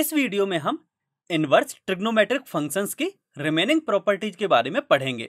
इस वीडियो में हम इनवर्स ट्रिग्नोमेट्रिक फंक्शंस की रिमेनिंग प्रॉपर्टीज के बारे में पढ़ेंगे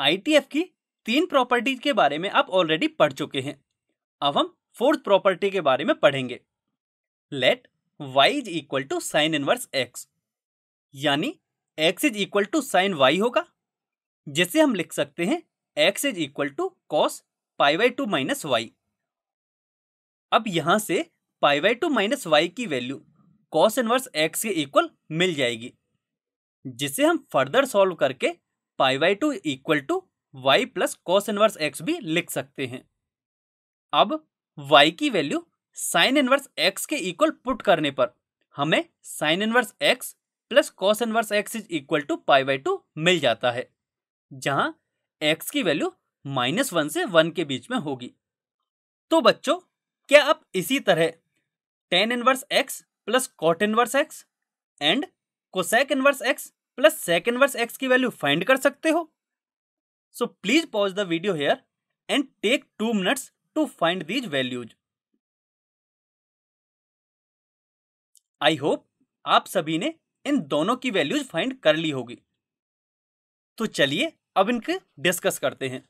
आईटीएफ की तीन प्रॉपर्टीज के बारे में आप ऑलरेडी पढ़ चुके हैं अब हम फोर्थ प्रॉपर्टी के बारे में पढ़ेंगे let y is equal to sine inverse x यानी x is equal to sine y होगा जिसे हम लिख सकते हैं x is equal to cos pi by two minus y अब यहां से pi by two minus y की वैल्यू कॉस इनवर्स एक्स के इक्वल मिल जाएगी जिसे हम फर्दर सॉल्व करके pi by two equal to y plus cos inverse x भी लिख सकते हैं अब वाई की वैल्यू साइन इनवर्स एक्स के इक्वल पुट करने पर हमें sine inverse x plus cos inverse x is equal to pi by two मिल जाता है जहां एक्स की वैल्यू माइनस वन से वन के बीच में होगी तो बच्चों क्या आप इसी तरह tan inverse x plus cot inverse x and cosec inverse x plus sec inverse x की वैल्यू फाइंड कर सकते हो so please pause the video here and take two minutes to find these values I hope आप सभी ने इन दोनों की values find कर ली होगी तो चलिए अब इनके डिस्कस करते हैं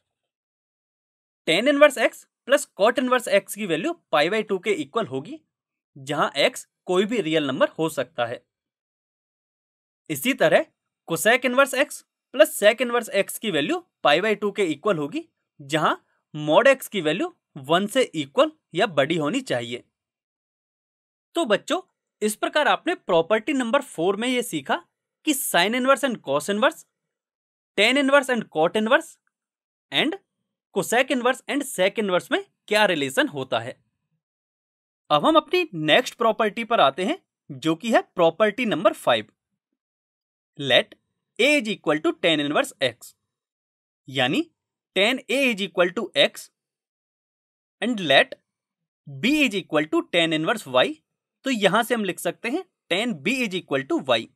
tan inverse x plus cot inverse x की वैल्यू पाई बाई टू के इक्वल होगी जहां x कोई भी रियल नंबर हो सकता है इसी तरह cosec inverse x plus sec inverse x की वैल्यू पाई बाई टू के इक्वल होगी जहां मोड x की वैल्यू वन से इक्वल या बड़ी होनी चाहिए तो बच्चों इस प्रकार आपने प्रॉपर्टी नंबर फोर में यह सीखा कि sine inverse and cos inverse tan inverse and cot inverse and cosec inverse and sec inverse में क्या रिलेशन होता है अब हम अपनी नेक्स्ट प्रॉपर्टी पर आते हैं जो कि है property number five let A is equal to tan inverse x यानी tan A is equal to x and let B is equal to tan inverse y तो यहां से हम लिख सकते हैं tan B is equal to y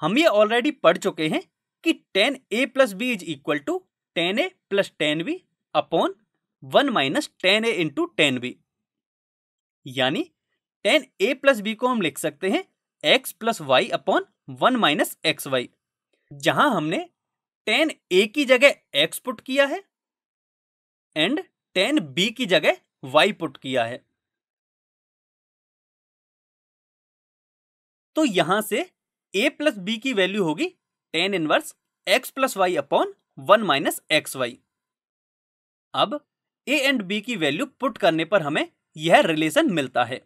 हम ये ऑलरेडी पढ़ चुके हैं कि tan A plus B is equal to tan A plus tan B upon one minus tan A into ten B यानी टेन ए प्लस बी को हम लिख सकते हैं x plus y upon one minus x y जहां हमने ten ए की जगह एक्स पुट किया है एंड टेन बी की जगह वाई पुट किया है तो यहां से ए प्लस बी की वैल्यू होगी tan inverse x plus y upon one minus x y अब ए एंड बी की वैल्यू पुट करने पर हमें यह रिलेशन मिलता है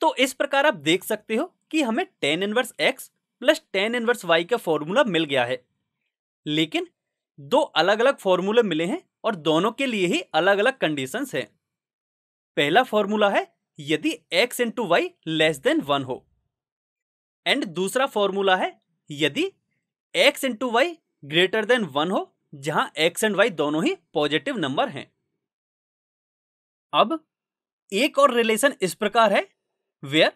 तो इस प्रकार आप देख सकते हो कि हमें tan inverse x plus tan inverse y का फॉर्मूला मिल गया है लेकिन दो अलग अलग फॉर्मूले मिले हैं और दोनों के लिए ही अलग अलग कंडीशंस हैं पहला फॉर्मूला है यदि x into y less than one हो एंड दूसरा फॉर्मूला है यदि x into y greater than one हो जहां x एंड y दोनों ही पॉजिटिव नंबर हैं अब एक और रिलेशन इस प्रकार है where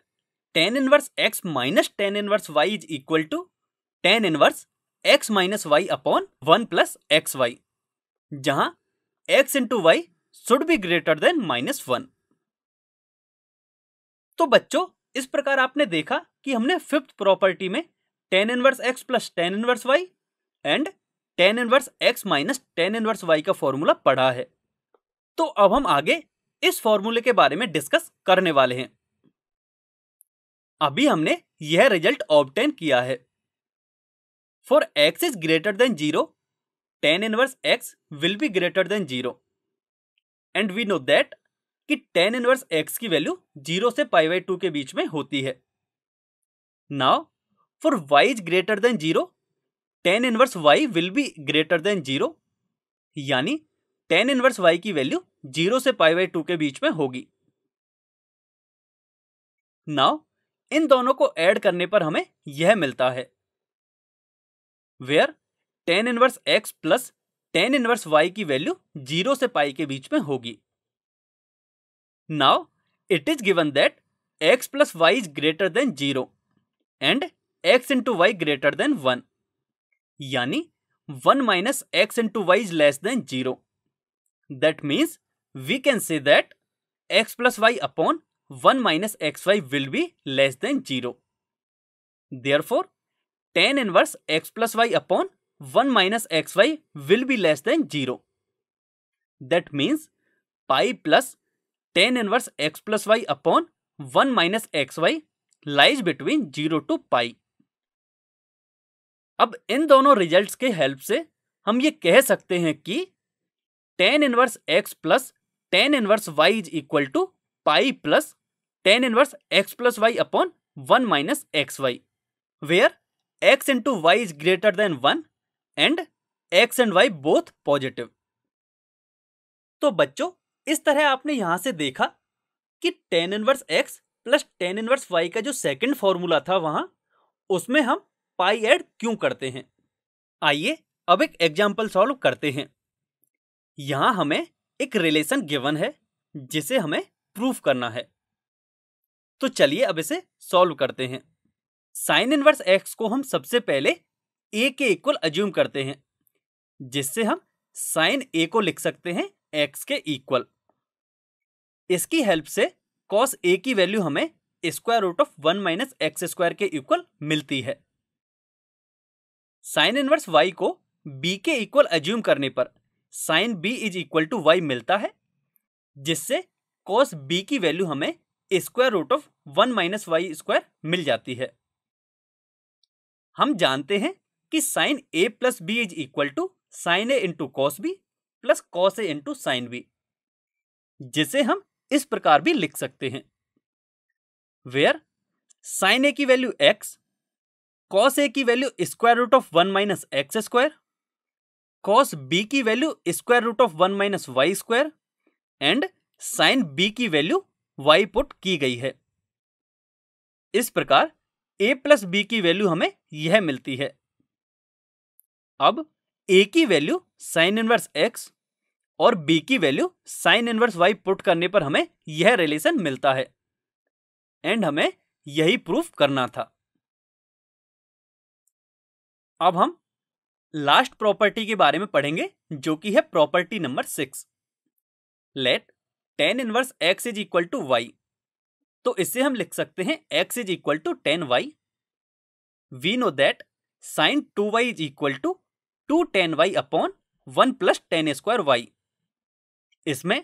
tan inverse x minus tan inverse y is equal to tan inverse x minus y upon one plus x y जहां x into y should be greater than minus one तो बच्चों इस प्रकार आपने देखा कि हमने फिफ्थ प्रॉपर्टी में tan inverse x plus tan inverse y and tan inverse x minus tan inverse y का फॉर्मूला पढ़ा है तो अब हम आगे इस फॉर्मूले के बारे में डिस्कस करने वाले हैं अभी हमने यह रिजल्ट ऑब्टेन किया है for x is greater than zero tan inverse x will be greater than zero and we know that कि टेन इनवर्स एक्स की वैल्यू जीरो से पाई बाई टू के बीच में होती है now for y is greater than zero tan inverse y will be greater than zero यानी tan inverse y की वैल्यू जीरो से पाई बाई टू के बीच में होगी नाउ इन दोनों को ऐड करने पर हमें यह मिलता है where tan inverse x plus tan inverse y की वैल्यू जीरो से पाई के बीच में होगी now it is given that x plus y is greater than zero and x into y greater than one यानी one minus x into y is less than zero that means we can say that x plus y upon one minus x y will be less than zero there four tan inverse x plus y upon one minus x y will be less than zero that means pi plus tan inverse x plus y upon one minus x y lies between zero to pi अब इन दोनों results के help से हम ये कह सकते हैं कि tan inverse x plus tan inverse y is equal to pi plus tan inverse x plus y upon one minus x y where x into y is greater than one and x and y both positive तो बच्चों इस तरह आपने यहां से देखा कि tan inverse x plus tan inverse y का जो सेकंड फॉर्मूला था वहां उसमें हम पाई ऐड क्यों करते हैं आइए अब एक एग्जाम्पल सॉल्व करते हैं यहाँ हमें एक रिलेशन गिवन है जिसे हमें प्रूफ करना है तो चलिए अब इसे सॉल्व करते हैं साइन इनवर्स एक्स को हम सबसे पहले ए के इक्वल अज्यूम करते हैं जिससे हम साइन ए को लिख सकते हैं एक्स के इक्वल इसकी हेल्प से कॉस ए की वैल्यू हमें square root of one minus x square के इक्वल मिलती है साइन इनवर्स वाई को बी के इक्वल अज्यूम करने पर sine B is equal to y मिलता है जिससे कॉस बी की वैल्यू हमें square root of one minus y square मिल जाती है हम जानते हैं कि sine A plus B is equal to sine A into cos B plus cos A into sine B जिसे हम इस प्रकार भी लिख सकते हैं वेयर साइन ए की वैल्यू एक्स कॉस ए की value square root of one minus x square cos B की value square root of one minus y square and sine B की वैल्यू वाई पुट की गई है इस प्रकार ए प्लस बी की value हमें यह मिलती है अब ए की वैल्यू साइन इनवर्स एक्स और बी की value sine inverse y put करने पर हमें यह रिलेशन मिलता है एंड हमें यही प्रूफ करना था अब हम लास्ट प्रॉपर्टी के बारे में पढ़ेंगे जो कि है property number six let tan inverse x is equal to y तो इसे हम लिख सकते हैं x is equal to tan y we know that sine two y is equal to two tan y upon one plus tan square y इसमें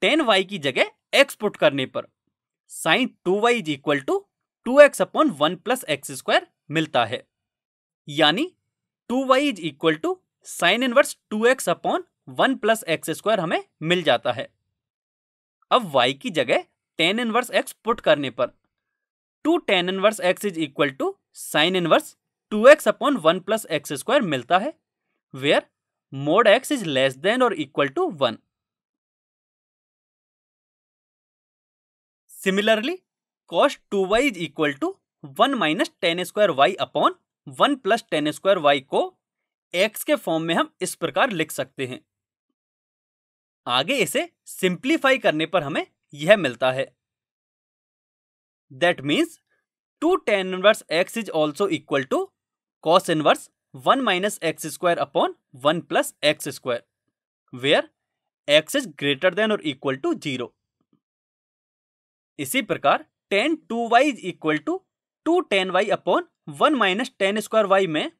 tan y की जगह x put करने पर sine two y is equal to two x upon one plus x square मिलता है यानी to y is equal to sine inverse two x upon one plus x square हमें मिल जाता है अब y की जगह टेन इनवर्स x पुट करने पर two tan inverse x is equal to sine inverse two x upon one plus x square मिलता है where mod x is less than और equal to one similarly cos two y is equal to one minus tan square y upon one plus tan square y को x के form में हम इस प्रकार लिख सकते हैं आगे इसे सिंप्लीफाई करने पर हमें यह मिलता है that means two tan inverse x is also equal to cos inverse one minus x square upon one plus x square where x is greater than और इक्वल टू जीरो इसी प्रकार tan two y is equal to two tan y upon one minus tan square y में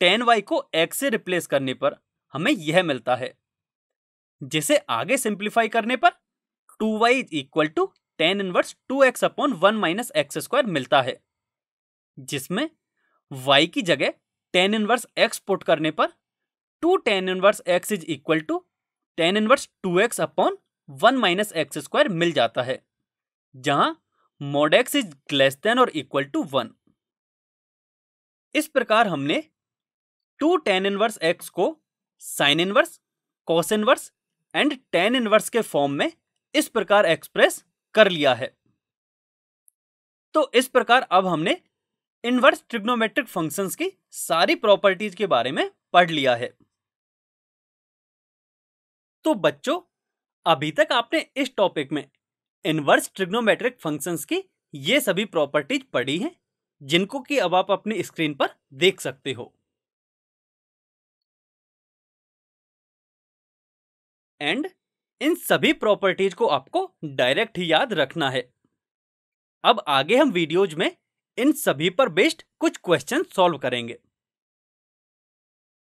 tan y को x से replace करने पर हमें यह मिलता है जिसे आगे सिंप्लीफाई करने पर two y equal to tan inverse two x upon one minus x square मिलता है जिसमें y की जगह टेन इनवर्स x पुट करने पर two tan inverse x is equal to tan inverse two x upon one minus x square मिल जाता है जहां mod x is less than और इक्वल टू वन इस प्रकार हमने टू टेन इनवर्स एक्स को sine inverse cos inverse and tan inverse के फॉर्म में इस प्रकार एक्सप्रेस कर लिया है तो इस प्रकार अब हमने इनवर्स ट्रिग्नोमेट्रिक फंक्शंस की सारी प्रॉपर्टीज के बारे में पढ़ लिया है तो बच्चों अभी तक आपने इस टॉपिक में इनवर्स ट्रिग्नोमेट्रिक फंक्शंस की ये सभी प्रॉपर्टीज पढ़ी हैं जिनको कि अब आप अपनी स्क्रीन पर देख सकते हो एंड इन सभी प्रॉपर्टीज को आपको डायरेक्ट ही याद रखना है अब आगे हम वीडियोज में इन सभी पर बेस्ड कुछ क्वेश्चन सॉल्व करेंगे